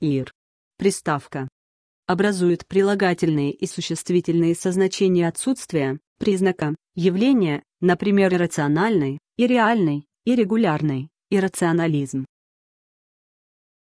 ир. Приставка. Образуют прилагательные и существительные со значения отсутствия, признака, явления, например, иррациональный, и реальный, и регулярный, рационализм.